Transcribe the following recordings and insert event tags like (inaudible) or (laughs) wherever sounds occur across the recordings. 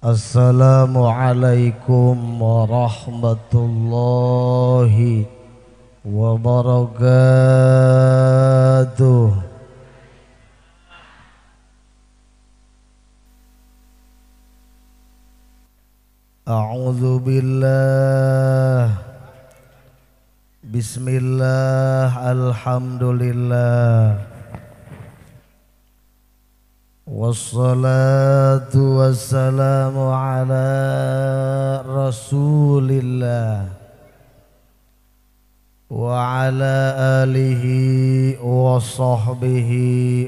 Assalamualaikum warahmatullahi wabarakatuh A'udzu billah Bismillah Alhamdulillah والصلاة والسلام على رسول الله وعلى آله وصحبه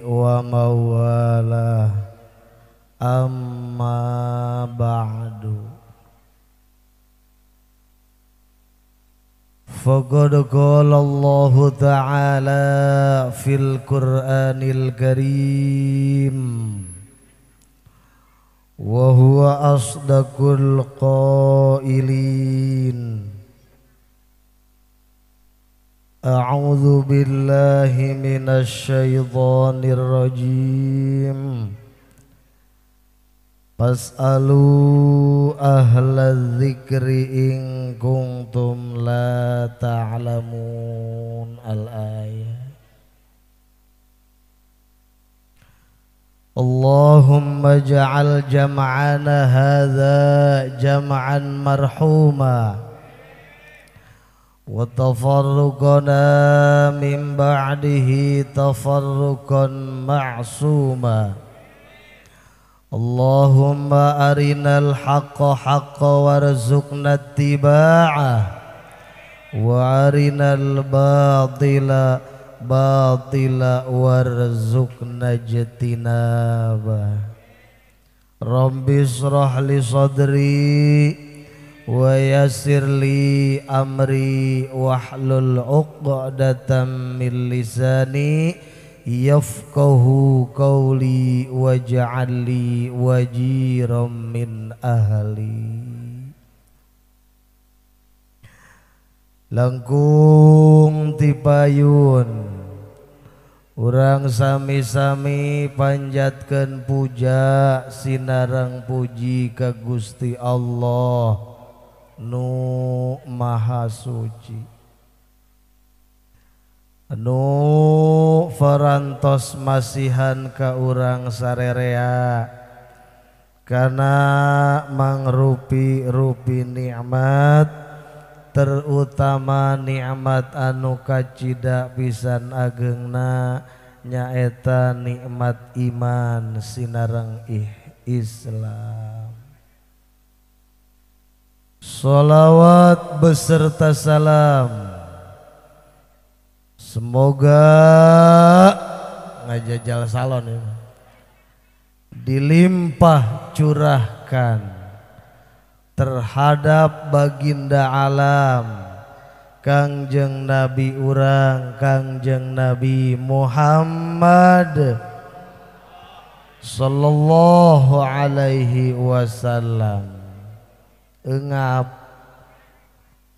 ومواله أما بعد فقد قال الله تعالى في القرآن الكريم وهو أصدق القائلين أعوذ بالله من الشيطان الرجيم Fas'alu ahla zikri in kuntum la ta'lamun al-ayat Allahumma ja'al jam'ana hadha jamaan marhuma Wa tafarruqana min ba'dihi tafarruqan ma'sumah اللهم أرنا الحق حقا وارزقنا اتباعه وأرنا الباطل باطلا وارزقنا اجتنابه رب اشرح لي صدري ويسر لي أمري واحلل عقدة من لساني Yuf kauhu kauuli wajahali waji romin ahali langkung tiayun urang sami-sami panjatkan puja siarrang puji kagusti Allah nu Maha suci Nu Farantos masihan karang sarerea karena mangrupi rui ni amat terutama ni amat anu kacita pisan agengna nyaeta nikmat iman siarrang Islamsholawat beserta salam. Semoga ngajajal salon ini Dilimpah curahkan terhadap baginda alam Kangjeng Nabi urang Kangjeng Nabi Muhammad sallallahu alaihi wasallam engap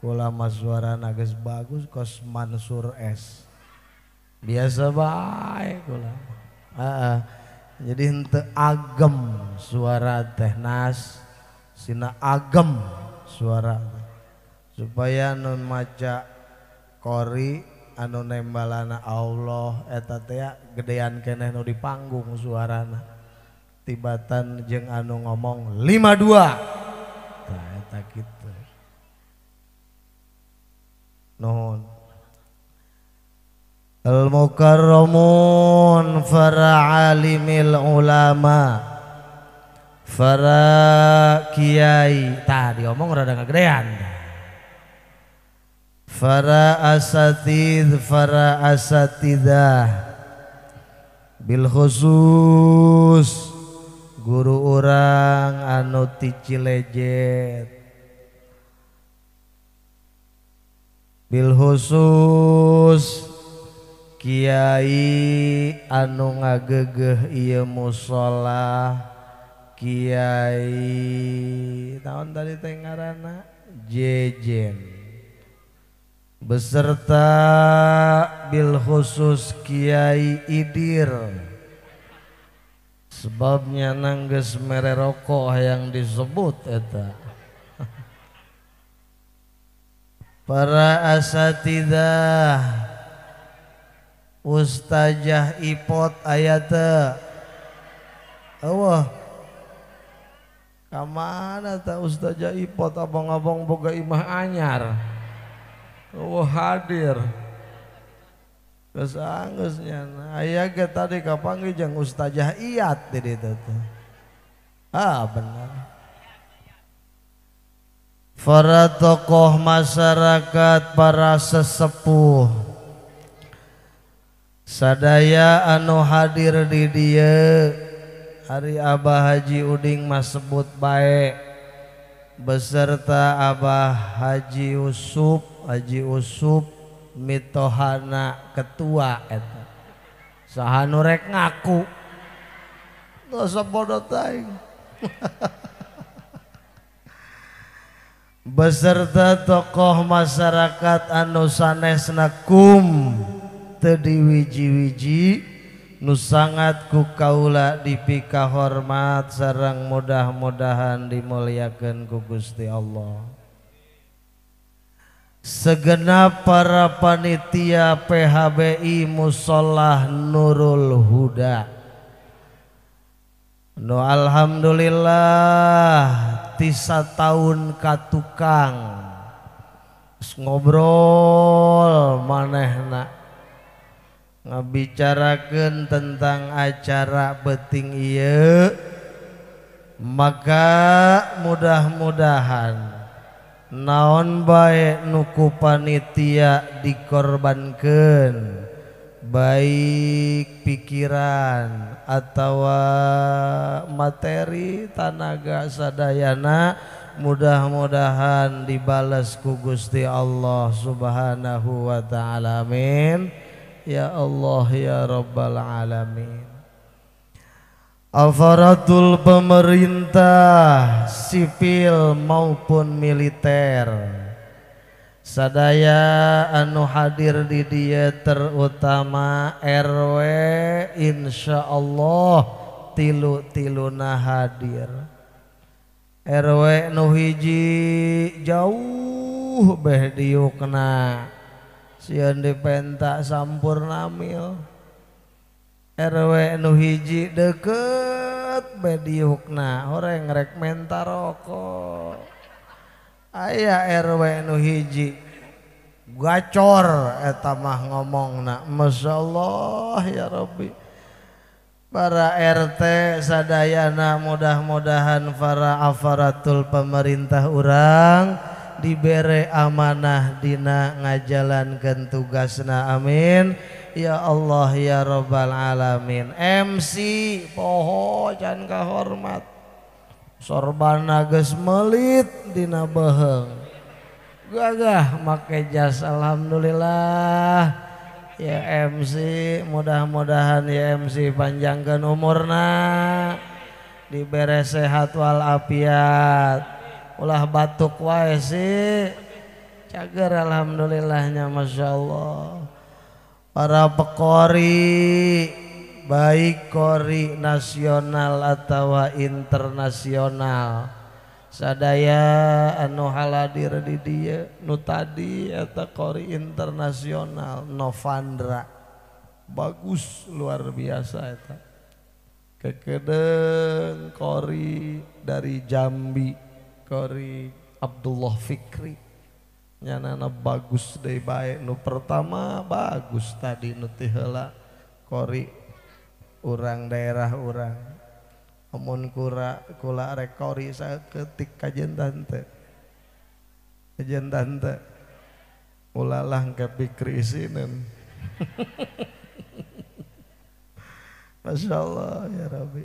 ulama suaana guys bagus kosmansur es biasa baik jadinte agem suara teknas Sina agem suara supaya non maca kori anu nembalana Allah eteta geaan Kenno di panggung suarana Tibettan jeung anu ngomong 52 kita nuhun al mukarramun para alimil ulama para kiai tadi omong rada kegedean para asatid para asatidah bil khusus guru orang anu ticilejet bil khusus Kiai anu ngagegeh iya musola Kiai tahun tadi tengarana jejen beserta bil khusus Kiai Idir sebabnya nangges mere rokok yang disebut eta para asatidah ustajah ipot ayata Allah kemana tak ustajah ipot abang-abang boga imah anyar Allah hadir kesangusnya ayah ke tadi kapan jang ustajah iat tadi itu ah benar para tokoh masyarakat para sesepuh sadaya anu hadir di dia hari Abah Haji Uding masebut baik beserta Abah Haji Yuuf Aji usuf mitohana ketuaet sah nurrek ngakubodo time ha (laughs) hahaha beserta tokoh masyarakat anu nakum tadi wiji-wiji sangat ku kaula dipika hormat sarang mudah-mudahan dimuliakan ku Gusti Allah segenap para panitia PHBI Musolah Nurul Huda No Alhamdulillah tahun ka tukang ngobrol manehna ngabicarakan tentang acara beting maka mudah-mudahan naon baik nuku panitia dikorbankan baik pikiran atau materi tanaga sadayana mudah-mudahan dibalas ku Gusti Allah Subhanahu wa taala amin ya Allah ya rabbal alamin Afaratul pemerintah sipil maupun militer Saaya anu hadir di dia terutama we insya Allah tilutiluna hadir Erwe nuhiji jauh behdiukna si dipentak sampur namil Erwe nuhiji deket bedi hukna orng regmentar ok ayaah erW nuhiji guacor tamah ngomongnak Masyaallah ya Robbi para RT Sadayana mudah-mudahan para avaratul pemerintah urang diberre amanah dina nga jalanlanken tugas na Amin ya Allah ya robbal alamin MC pohojanngkahormat sorban Nagasmelilid di Naba gagah make ja Alhamdulillah yaMC mudah-mudahan YMC panjanggan umurna diberesehatwalfiat ulah batuk WC cagar Alhamdulillahnya Masya Allah para pekorri ya baik kori nasional atau internasional sadaya anu haladir di dia nu tadi atau kori internasional Novandra bagus luar biasa itu kekedeng kori dari Jambi kori Abdullah Fikri nyana na bagus deh baik nu pertama bagus tadi nu tihela kori orang daerah orang amun kura kula rekori saketik kajen tante kajen tante ulalah kepikir pikri (laughs) Masya Allah ya Rabbi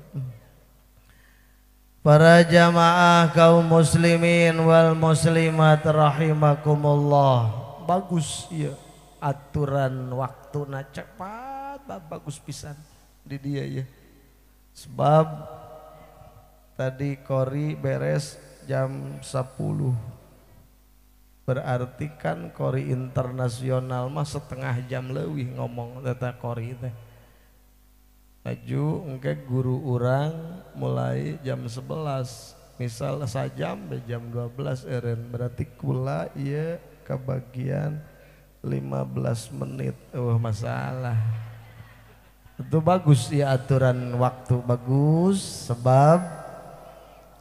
Para jamaah kaum muslimin wal muslimat rahimakumullah Bagus ya aturan waktu cepat bagus pisan di dia ya. Sebab tadi kori beres jam 10. Berarti kan kori internasional mah setengah jam lebih ngomong data kori teh. Maju engke guru orang mulai jam 11. Misal sajam be jam 12 eren. Berarti kula iya kebagian 15 menit. Oh masalah. Itu bagus ya aturan waktu bagus sebab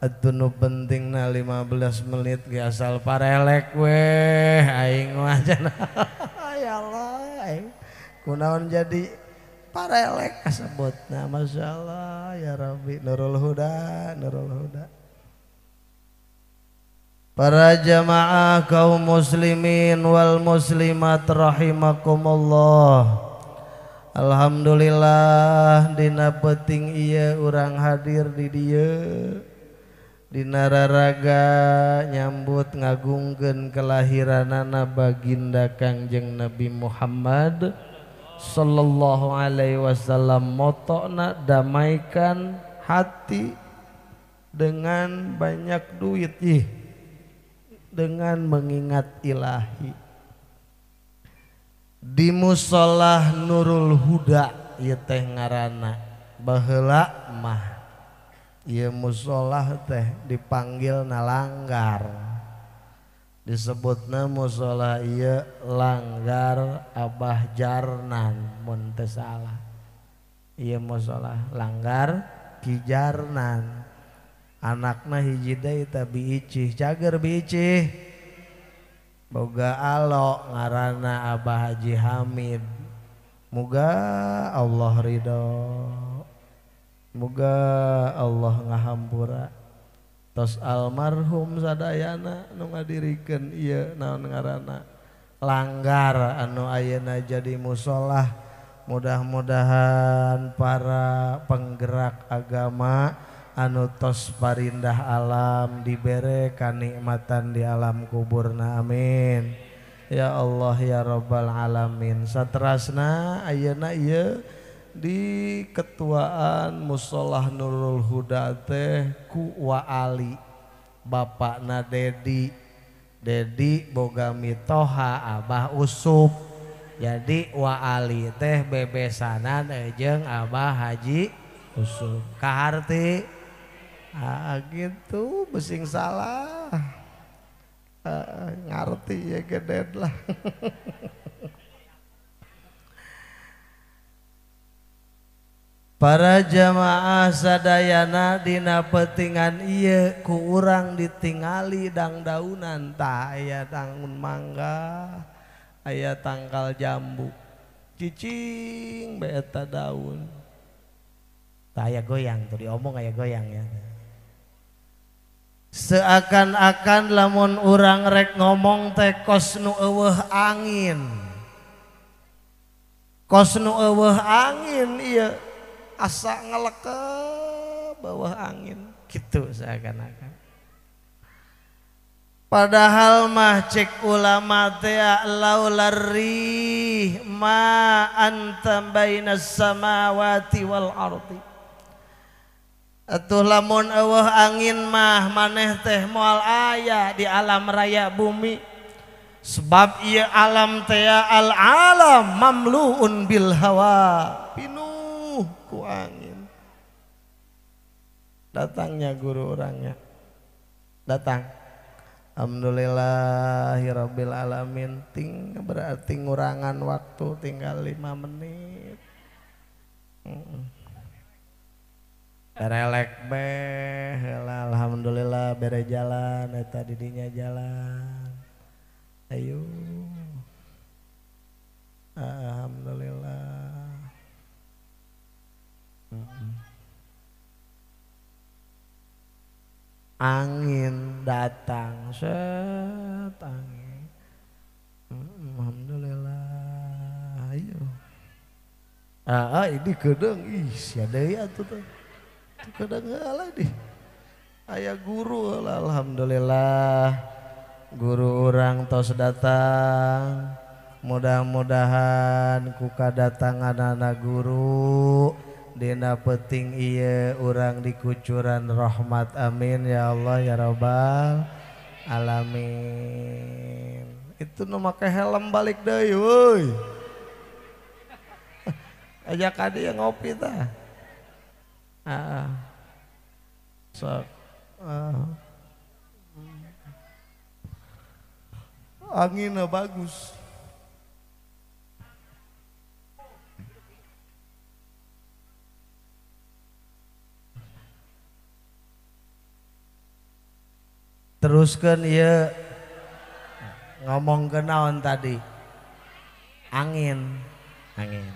itu nu penting na 15 menit ge asal parelek weh aing mah (laughs) ya Allah aing kunaon jadi parelek masya masyaallah ya Rabbi nurul huda nurul huda Para jamaah kaum muslimin wal muslimat rahimakumullah Alhamdulillahdinabeting ya orang hadir di dia di nara-raga nyambut ngagunggen kelahiran nana Bagdagang jeng Nabi Muhammad Shallallahu Alaihi Wasallam moto damaikan hati dengan banyak duit ih dengan mengingat Ilahi Di musholah Nurul hudak ye teh ngaranak bahla mahye musholah teh dipanggil nalanggar disebut na musholah iya langgar Abahjarnan Mulah Iia musholah langgar kijarnan anakak na hijida tabi biici cager bici, ga Allah ngarana Abah Haji Hamid Muga Allah ridho Muga Allah ngahampura Tos alrhumana nu nga diriken na nga Langgara anu aye na jadi musholah mudah-mudahan para penggerak agama, an tos parindah alam dibereka nikmatan di alam kuburna Amin ya Allah ya robbal alamin satterana Aye na di ketuaan musholahulul Huda teh ku wa Ali bana Dedi Dedi boga mitoha Abah Usuf jadi waali teh bebe sana nejeng eh, Abah Haji usuf kar ah gitu besing salah uh, ngerti ya gede lah (laughs) para jamaah sadayana dina petingan iya ku urang ditingali dang daunan tak ayah tangun mangga ayah tangkal jambu cicing beta daun tak ayah goyang tuh diomong ayah goyang ya seakan-akan lamun orang rek ngomong teh kos nu angin kosnu nu angin iya asa ngeleke bawah angin gitu seakan-akan padahal mah cek ulama teh laulari ma antam bayna samawati wal ardi Atuh lamun Allah angin mah maneh teh moal aya di alam raya bumi sebab ia alam teh al alam mamluun bil hawa pinuh ku angin datangnya guru orangnya datang Alhamdulillahirabbil alamin ting berarti ngurangan waktu tinggal lima menit mm Relek beh, alhamdulillah bere jalan, eta didinya jalan. Ayo. Alhamdulillah. Angin datang set angin. alhamdulillah. Ayo. Ah, ah, ini gedeng. Ih, siadaya tuh tuh. kedengala aya guru Alhamdulillah guru orang to sedatang mudah-mudahan kukadatangan anak guru Dina peting ye orang di kucuran Rohmat Amin ya Allah ya robbal amin itu memakai helm balik dey (laughs) Ajak adik yang ngopi ta Uh, so, uh-huh. anginnya bagus. teruskan ya ngomong kenaon tadi angin angin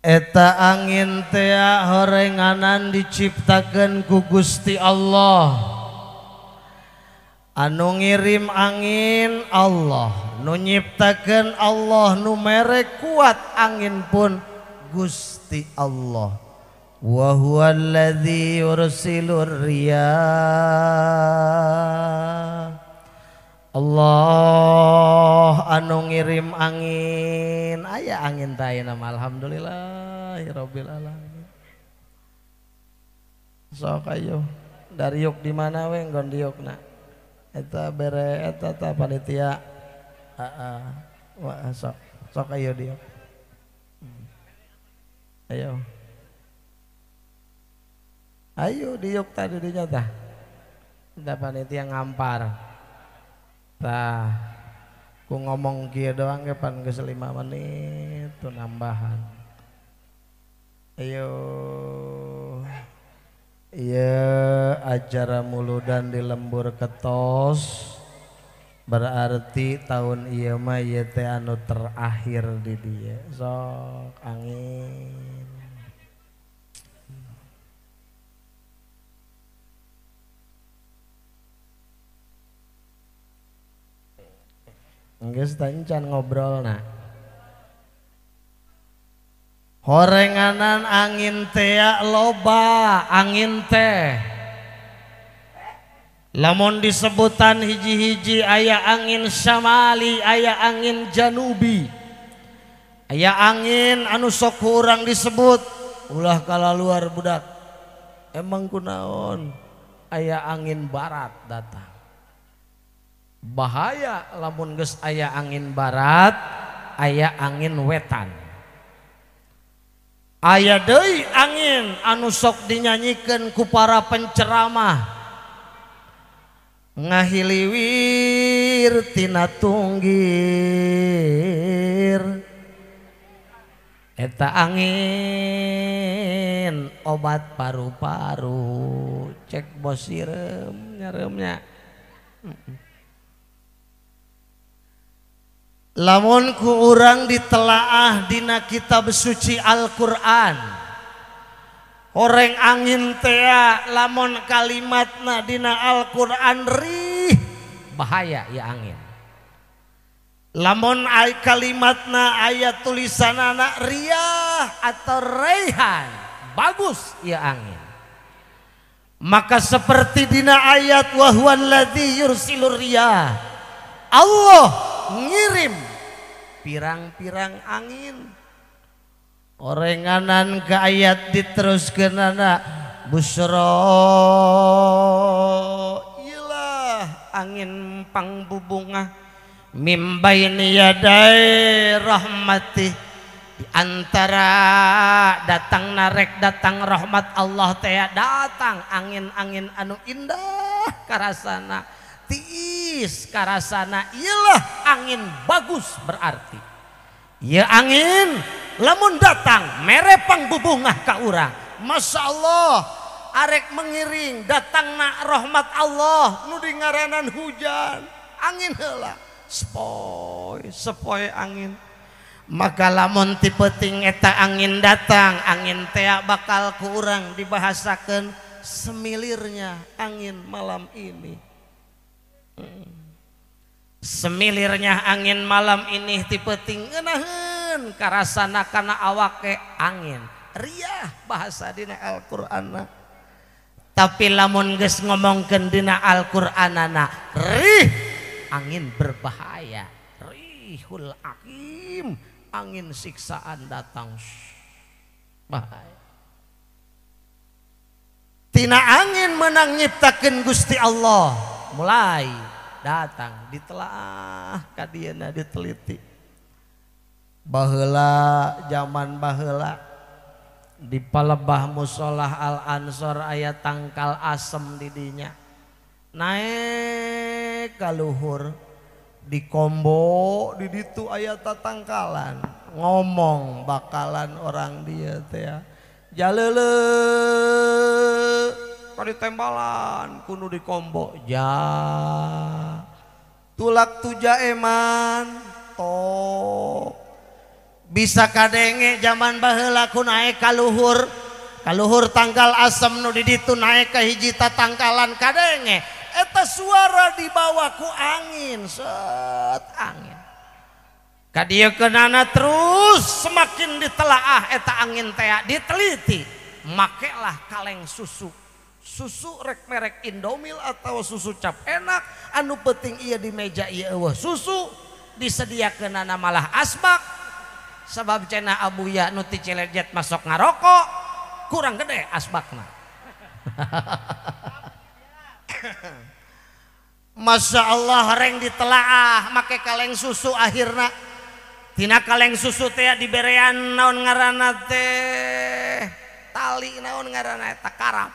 Eta angin tea honganan diciptakan ku Gusti Allah anu ngirim angin Allah nunyiptakan Allah numer kuat angin pun guststi Allahwahluya Allah anu ngirim angin aya angin tay nama alhamdulillah robbil alamin sok ayo dari yuk di mana we diuk na eta bere eta ta panitia heeh sok sok ayo diuk hmm. ayo ayo diuk tadi dinyata ta panitia ngampar tah ku ngomong kia doang pan ke lima menit tuh nambahan ayo iya acara muludan di lembur ketos berarti tahun iya mah iya teh anu terakhir di dia sok angin ngobrol horenganan angin tea loba angin teh namun disebutan hiji-hiji aya angin Samali aya angin janubi aya angin anu so kurang disebut ulah ka luar budak emang ku naon aya angin barat datang bahaya labungges aya angin barat aya angin wetan Hai aya Dei angin anus sok dinyanyikan kupara penceramah Hai ngahiliwitina tunggi heta angin obat paru-paru cek Bosi rem nyeremnya lamun ku orang ditelaah dina kitab suci Al-Qur'an orang angin tea lamun kalimatna dina Al-Qur'an rih bahaya ya angin lamun ay kalimatna ayat tulisan anak riyah atau reihan, bagus ya angin maka seperti dina ayat wahwan ladhi yursilur riyah Allah ngirim pirang-pirang angin orenganan ke ayat diteruskan anak busro ilah angin pang bubunga mimbaini yadai rahmati di antara datang narek datang rahmat Allah teh ya datang angin-angin anu indah karasana ti Is karasana ialah angin bagus berarti. Ya angin lamun datang merepang bubungah ka urang. Masya Allah arek mengiring datang nak rahmat Allah nudi ngaranan hujan angin hela sepoi sepoi angin maka lamun tipe ting eta angin datang angin teak bakal kurang dibahasakan semilirnya angin malam ini Hai selirnya angin malam ini tipe tingenahankara sana-kana awa angin Riah bahasa dina Alquran tapi lamon guys ngomongken dina Alqurananak Riih angin berbahaya rihul akim angin siksaan datang bahaya Haitina angin menangnyiptain guststi Allah ui mulai datang di telaah ka diteltik bahla zaman bahlak di Palebah musholah al-ansor ayat takal asem didinya naik kaluhur dikombo did itu ayah tangkalan ngomong bakalan orang dia yajal tembalan kuno dikombok ja tulak tuja eman to bisa kange zaman bahelaku naik kaluhur kalluhur tanggal asem nudi ditunaai ke hijita tangkalankadanggeta suara di bawahwaku angin seanggin Ka diakenana terus semakin di telaah eta angin te diteliti makelah kaleng susuku susu rek-ek indomil atau susu cap enak anu peting iya di meja iya susu disediakan nana malah asbak sabab cena Abuya not cet masuk ngarokok kurang gede asbak (laughs) Masya Allah reng di telaah make kaleng susu akhirnyatina kaleng susu teh diberre naon ngaran tali naon ngatakaram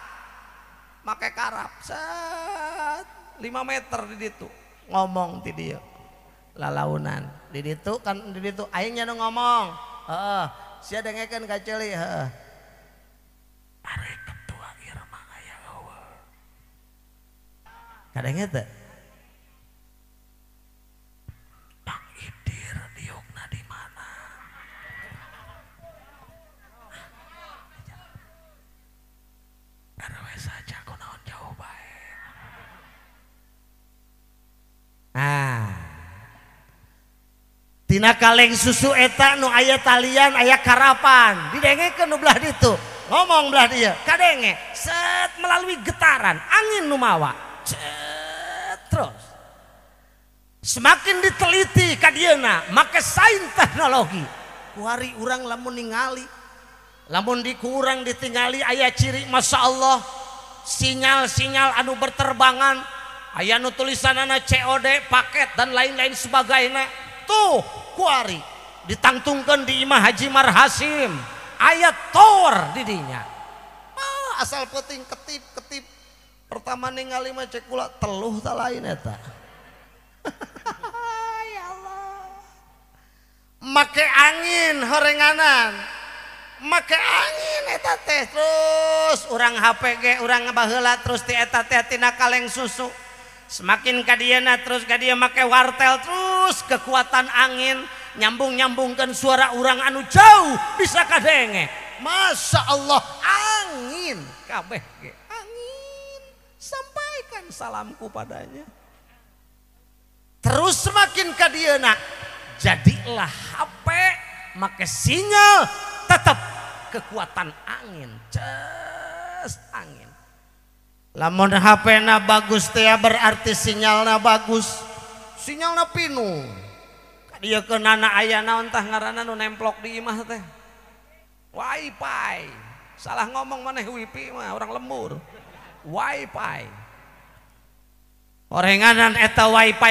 pakai karap set 5 meter di situ ngomong ti dia lalaunan di situ kan di situ aingnya nu ngomong heeh sia dengekeun ka ceuli heeh ketua irma aya eueuh kadang tuh. Haitina ah. kaleng susu etaku ayat Tal ayaah karapan didenge keugelah itu ngomong belah dia Kange set melalui getaran angin numamawa ce terus Hai semakin diteliti Kana maka sa teknologi keluarari urang lamun ingali lamun dikurang ditingali Ayah cirik Masya Allah sinyal-sinyal anu berterbangan untuk mungkin aya tulisan anakCOD paket dan lain-lain sebagai enak tuh kuari ditangtungkan di Imam Hajimar Hasyim ayat Tour didinya asal peting ketip ketip pertama nihlima cekula teluh tak lain (laughs) make angin horenganan make angin teh terus orang HPG orang ngebala terus tieta tea tina kaleng susu semakin kana terus ga dia makewortel terus kekuatan angin nyambung-nyambungkan suara urang anu jauh bisa kahdennge Masya Allah angin kabeh ke angin sampaikan salamku kepadanya terus semakin kedianak jadilah HP make sinyal tetap kekuatan angin jauh la HP na bagus ti berrti sinyal na bagus sinyal na pinu dia ke nana aya na entah ngaran anu nemplok dimah salah ngomong maneh wiP orang lemur wi ornganan eta wipa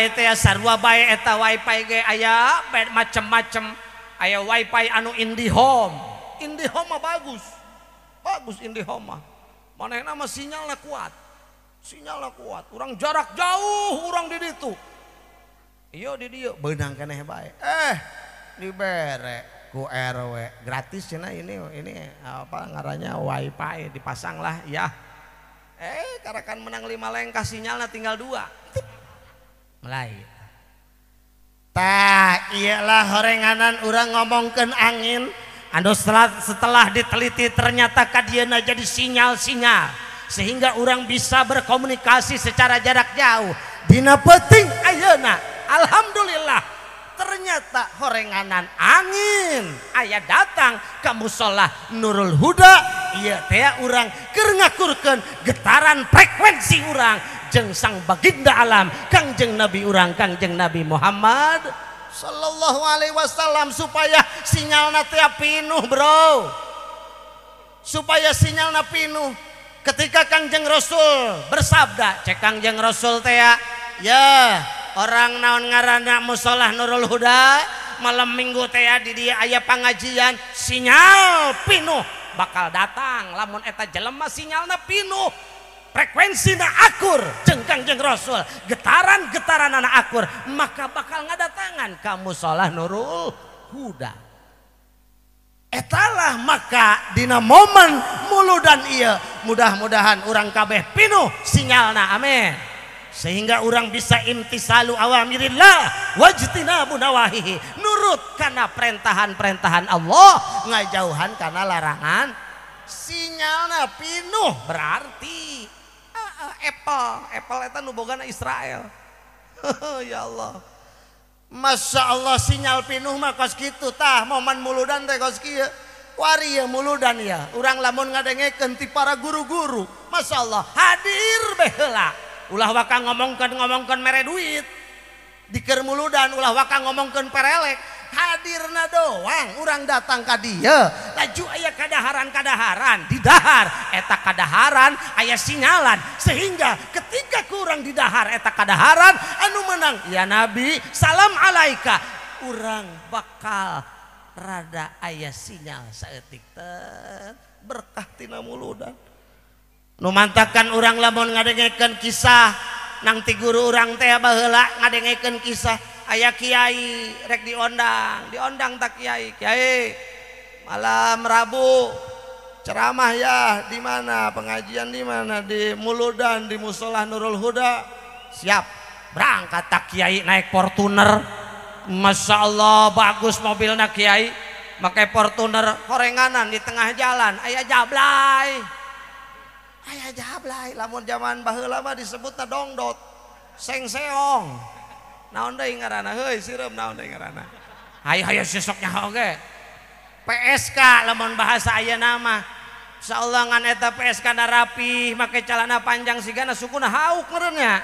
wa eta wipa aya macem-maem aya wipa anu indi home indi homa bagus bagus indi homa ui sinyallah kuat sinyallah kuat kurang jarak jauh hurang itu ke gratis ini nganya wifi dipasanglah ya eh akan menang lima lengka sinyallah tinggal dua mulai teh lah honganan orang ngomongken angin setelah diteliti ternyata Kadina jadi sinyal singa sehingga orang bisa berkomunikasi secara jarak jauh Dinana Alhamdulillah ternyata horenganan angin ayaah datang kamusholah Nurul hudak yaa orang karena kurken getaran frekuensi orangrang jengsang Bagda alam Kangjeng nabi orangrang Kangjeng Nabi Muhammad Shallallahu Alaihi Wasallam supaya sinyal natia pinuh Bro supaya sinyal napinuh ketika Kangjeng Rasul bersabda cekangjeng Raul teaa ya orang naon ngaran musholah Nurul Huda malam minggu teaa di dia ayah pengajian sinyal pinuh bakal datang lamun eta jele mah sinyal napinuh frekuensi naakkur cengkagjeng rasul getaran-getaran anakakkur maka bakal ngadatangan kamu salahlah Nurul udahtalah makadina momen mulu dan ia mudah-mudahan orang kabeh pinuh sinyal naeh sehingga orang bisa inti salu awamirillah wajibnawahi nurut karena perintahan-perintahan Allah nggak jauhan karena larangan sinyal na pinuh berarti punya (laughs) Apple Appleeta nubogan Israel (laughs) ya Allah Masya Allah sinyal pin Numa koski itutah mom muulu danski wariya muulu dan ya urang lamun ngadenge kenti para guru-guru Masya Allah hadir behela ulah waka ngomongkan ngomongkan mere duit diker muulu dan ulah waka ngomongken perlek, hadirna doang orang datang ke dia laju ayah kadaharan-kadaharan di didahar eta kadaharan ayah sinyalan sehingga ketika kurang di didahar eta kadaharan anu menang ya nabi salam alaika orang bakal rada ayah sinyal saetik berkah tina muludan numantakan orang lamun ngadengeken kisah nang ti guru orang teh bahela ngadengeken kisah ayah kiai rek diondang diondang tak kiai kiai malam rabu ceramah ya di mana pengajian di mana di Muludan di musola Nurul Huda siap berangkat tak kiai naik Fortuner Masya Allah bagus mobilnya kiai pakai Fortuner korenganan di tengah jalan ayah jablay ayah jablay lamun zaman bahulama disebutnya dongdot sengseong oknya PSK lamon bahasa ayah nama sauulangan eta PSK ada rapi make jalanna panjang sia suku hakernya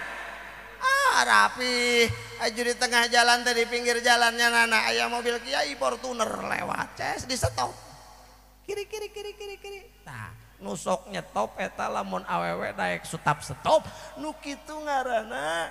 ah, rapiju di tengah jalan tadi pinggir jalannya ngana ayaah mobil Kyai portuner lewat di stop kiri-kiri kiri kiri kiri ngusoknya top eteta lamon aww ta tetapsetop Nuki itu ngaana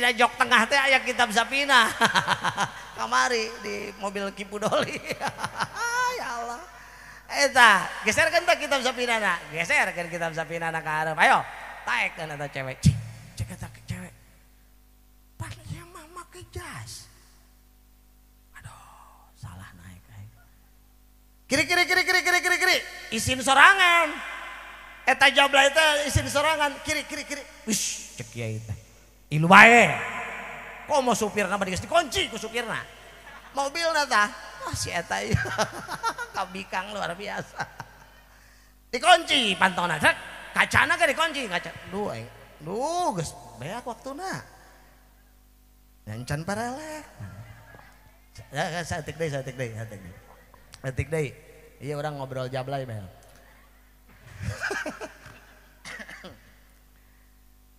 di jok tengah teh ayah kitab Sapina. (laughs) Kamari di mobil Kipudoli. (laughs) ya Allah. Eh, eta, kan tak kitab Sapina geser kan kitab Sapina nak ke harap. Ayo, kan ada cewek. Cik, cek ke cewek. Padahal mama ke jas. Aduh, salah naik. Kiri, kiri, kiri, kiri, kiri, kiri, kiri. Isin sorangan. Eta jawab lah, eta isin sorangan. Kiri, kiri, kiri. Wish, cek ya itu Ilu bae. mau supir nama dikasih kunci, ku supirna. mobil nata Wah ah, si kau (laughs) kabikang luar biasa. Dikunci pantau cek. Kacana ke dikunci kaca. Duh, duh gus waktu waktuna. Nyancan paralek. saya deh ya, saya deui, saya saya Satik deh Iya orang ngobrol jablay, Bel. (laughs)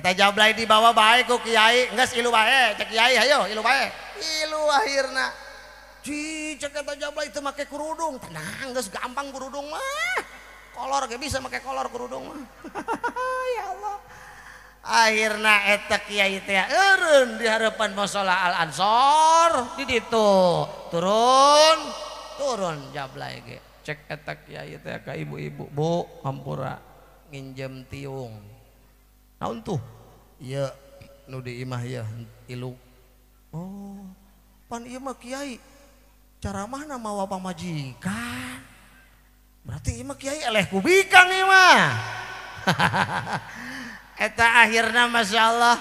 punya jablai di bawah baik kok Kyai itu makeudung tenang gampang dung mah kolor bisa pakai kolor kerudung ha (laughs) akhirnya etak Kyai diharapan Al Anor turun turun jabla cek etak Ky ibu-ibuuraa nginjem tiung naon tuh iya nu di imah ya ilu. oh pan iya mah kiai cara mana nama wapang majikan berarti mah kiai eleh kubikang imah (laughs) eta akhirnya masya Allah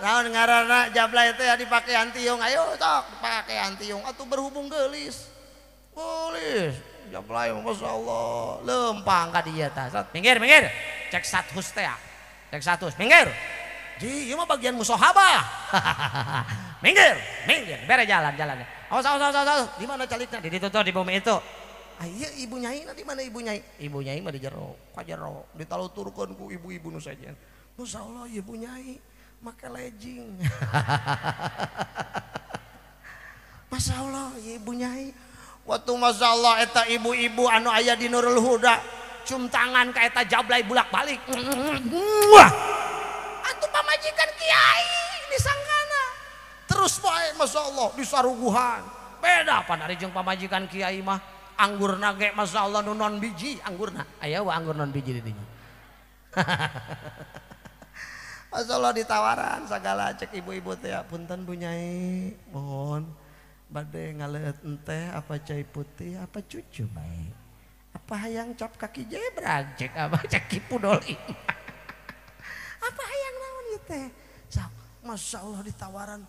naon ngarana jablay itu ya dipakai antiung ayo sok dipakai antiung atau berhubung gelis gelis jablay masya Allah lempang ka dia tas minggir minggir cek status teh ah. Cek satu, minggir. Ji, ini mah bagian musohaba, (laughs) minggir, minggir. Bere jalan, jalan. Awas, awas, awas, awas. Di mana caliknya? Di situ tuh, di bumi itu. Ah, iya ibu nyai, nanti mana ibu nyai? Ibu nyai mah di jero, ka jero. Ditaluturkeun ku ibu-ibu nu sajian. Masya Allah ibu nyai make lejing. (laughs) Masya Allah ibu nyai. Waktu Masya Allah eta ibu-ibu anu ayah di Nurul Huda ui tangan kayak jablai bulak-balik pamajikan Kiai terus baik Masya Allah bisa ruhan beda pan pamajikan Kiai mah anggur na gek Mas Allahon biji anggur aya anggur non biji diri (laughs) Mas Allah di tawaran segala cek ibu-ibuih ya punten bunyai mohon bad ngalet teh apa cair putih apa cucu baik (laughs) hayang cho kaki jebra ki di tawaran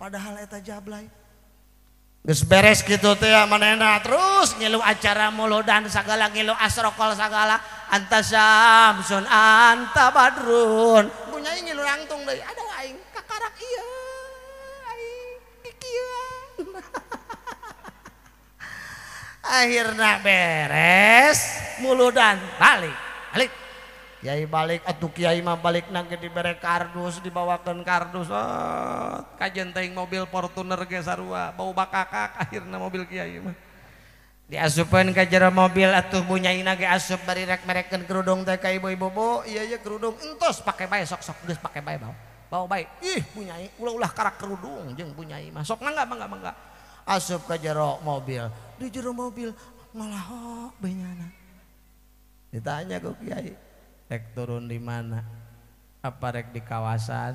padahaleta jablaspees gitu terus nyelu acara mulodan sagala ngilu asrokol sagala antazamsun Ananta padrun punya nyelu orangtung ada lain ka akhirnya beres mulu dan balik ya balik aduh Kyai balik nang di kardus dibawakan kardus kajng mobil Fortuner gesar bau bakakak akhirnya mobil Kyai dia kajjarah mobil atuh bunyai na as dari rek- kan ungbooung pakai so pakailah kerung bunyai masuk Bang Bang nggak asup ke jero mobil di jero mobil malah hok benyana ditanya ke kiai rek turun di mana apa rek di kawasan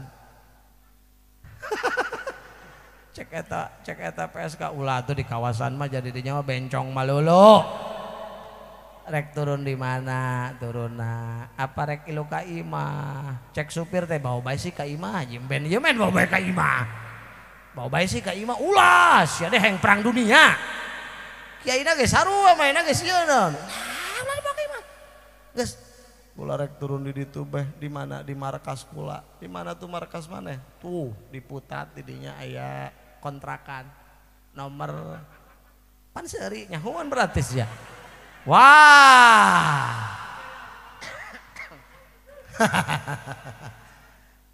(laughs) cek eta cek eta PSK ulah tuh di kawasan mah jadi dinyawa bencong malulu rek turun di mana turun apa rek ilu ka imah cek supir teh bawa bae si ka imah jimben men bawa bae ka imah Bawa bayi sih kak Ima ulas ya deh yang perang dunia. Kiai na geus sarua mainna sih non. Nah, mana pakai Ima Geus kula rek turun di ditu beh di mana di markas kula. Di mana tuh markas mana? Tuh di Putat didinya aya kontrakan nomor pan seuri nyahuan sih ya. Wah. (laughs)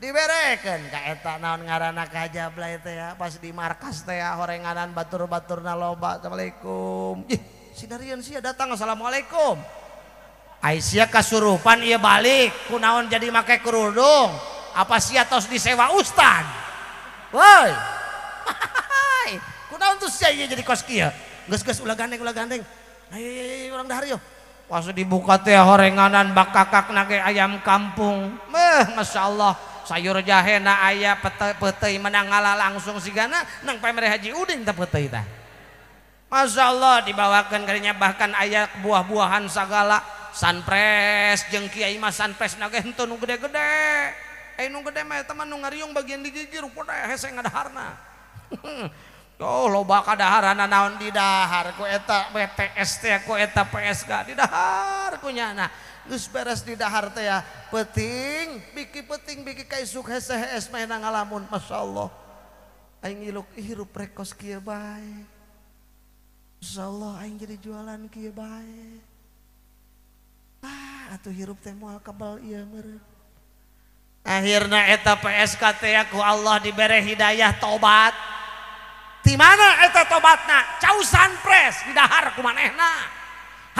dibereken kaeta naon lah aja ya pas di markas teh ya, horenganan batur-batur na loba Assalamualaikum Ih, sinarian sih datang Assalamualaikum Aisyah kasurupan ia balik kunaon jadi make kerudung apa sia tos disewa ustan woi kunaon tuh sia iya jadi kos kia geus geus ulah gandeng ulah gandeng ayo orang dahar yo pas dibuka teh horenganan bakakak nage ayam kampung meh masya Allah punyaur jahen aya peai menang ngala langsung si gana nang pe haji Udin Allah dibawakannya bahkan ayat buah-buahan sagala sanpres jeungng kiaaiima sanpes na gede-de nu eh, (laughs) naon didahhar ku ak ko eta PS ga dihar kunya na Gus beres di dahar teh ya. Peting, biki peting, biki kayak sukses hes main ngalamun. Masya Allah. Aing ngiluk hirup rekos kia baik. Masya Allah aing jadi jualan kia baik. Ah, atuh hirup teh kapal kabel iya meren. Akhirnya eta PSKT ya ku Allah diberi hidayah tobat. Di mana eta tobatna? Causan pres di dahar kumanehna.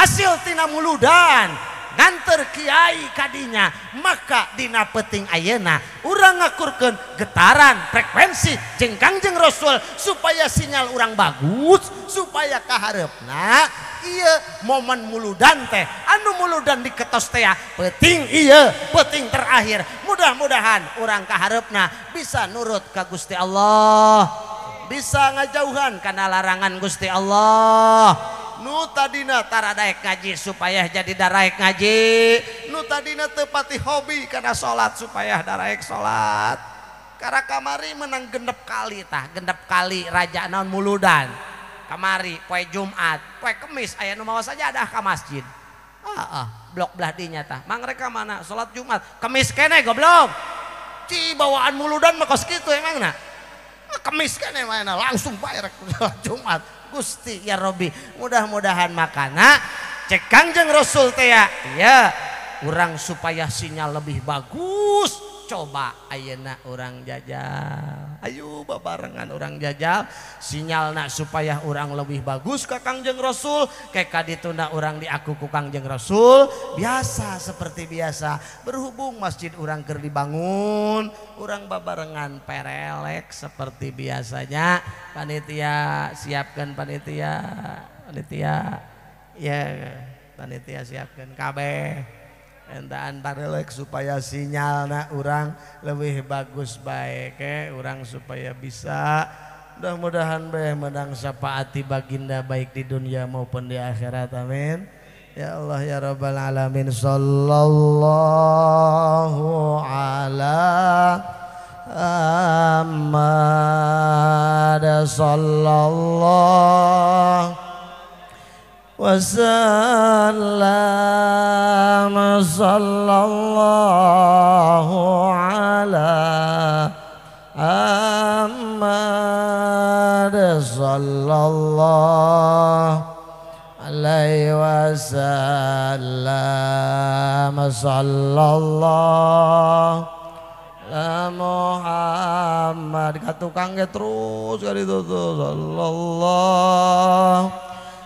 Hasil tina muludan, ngannter kiai kainya maka dinapeting ayena orang ngakurken getaran frekuensi jeganggjeng rasul supaya sinyal urang bagus supayakahharepnak? Iya momen mulu dan teh andu mulu dan diketossteah peting ya peting terakhir mudah-mudahan orangkahharepna bisa nurut ka Gusti Allah bisa ngajauhan karena larangan Gusti Allah nu tadidina Tar ada kajji supaya jadi dara kajji nutadina tepati hobi karena salat supaya daraik salat Kara kamari menang gendep kali tak gendp kali Raja non muulu dan punya kamari poi Jumatmis ayawa saja adakah masjid bloklah dinya ta mereka mana salat Jumatmis kenego blok bawaan mulu dan gitu emangmis Ju Gusti ya Rob mudah-mudahan makanan cekanjeng rasul ya Iya kurang supaya sinyal lebih bagus ya coba ayeak orang jaja Ayu ba barengan orang jajab sinyalnak supaya orang lebih bagus Ka Kagjeng Rasul KeK ditunda orang di aku ku Kagjeng Rasul biasa seperti biasa berhubung masjid urang ke dibangun kurang Bangan perleks seperti biasanya panitia siapkan panitia panitia panitia siapkan kabek entaan parelek supaya sinyal nak orang lebih bagus baik eh orang supaya bisa mudah-mudahan be menang syafaati baginda baik di dunia maupun di akhirat amin ya Allah ya rabbal alamin sallallahu ala Ahmad sallallahu وسلم صلى الله على محمد صلى الله عليه وسلم صلى الله على محمد كتو كانك تروس كريتو صلى الله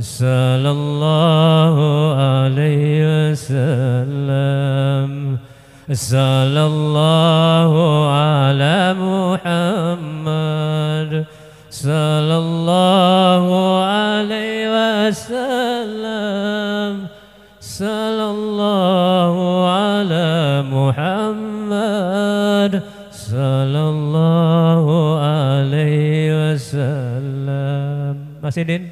صلى الله عليه وسلم صلى الله على محمد صلى الله عليه وسلم صلى الله على محمد صلى الله عليه وسلم Mas Idin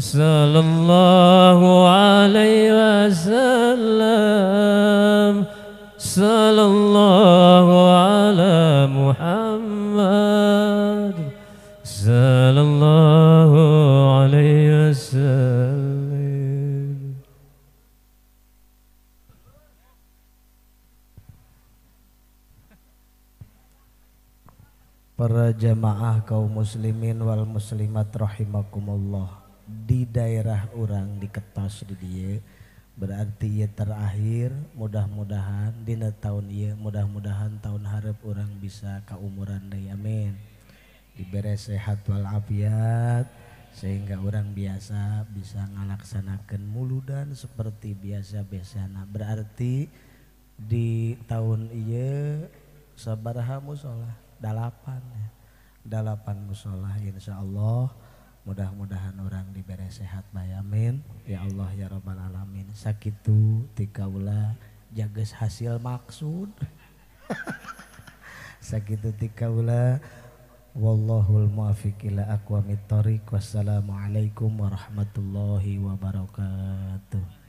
صلى الله عليه وسلم صلى الله على محمد صلى Para jamaah kaum muslimin wal muslimat rahimakumullah di daerah orang di kertas di dia berarti ia terakhir mudah-mudahan dina tahun ia mudah-mudahan tahun harap orang bisa keumuran dari amin diberes sehat walafiat sehingga orang biasa bisa melaksanakan muludan seperti biasa biasa nah, berarti di tahun iya sabaraha musola dalapan ya, dalapan musola insya Allah mudah-mudahan orang diberi sehat bay ya, amin ya Allah ya robbal alamin sakit tikaula jages hasil maksud (laughs) sakit tikaula wallahul muwafiq ila aqwamit thoriq wassalamualaikum warahmatullahi wabarakatuh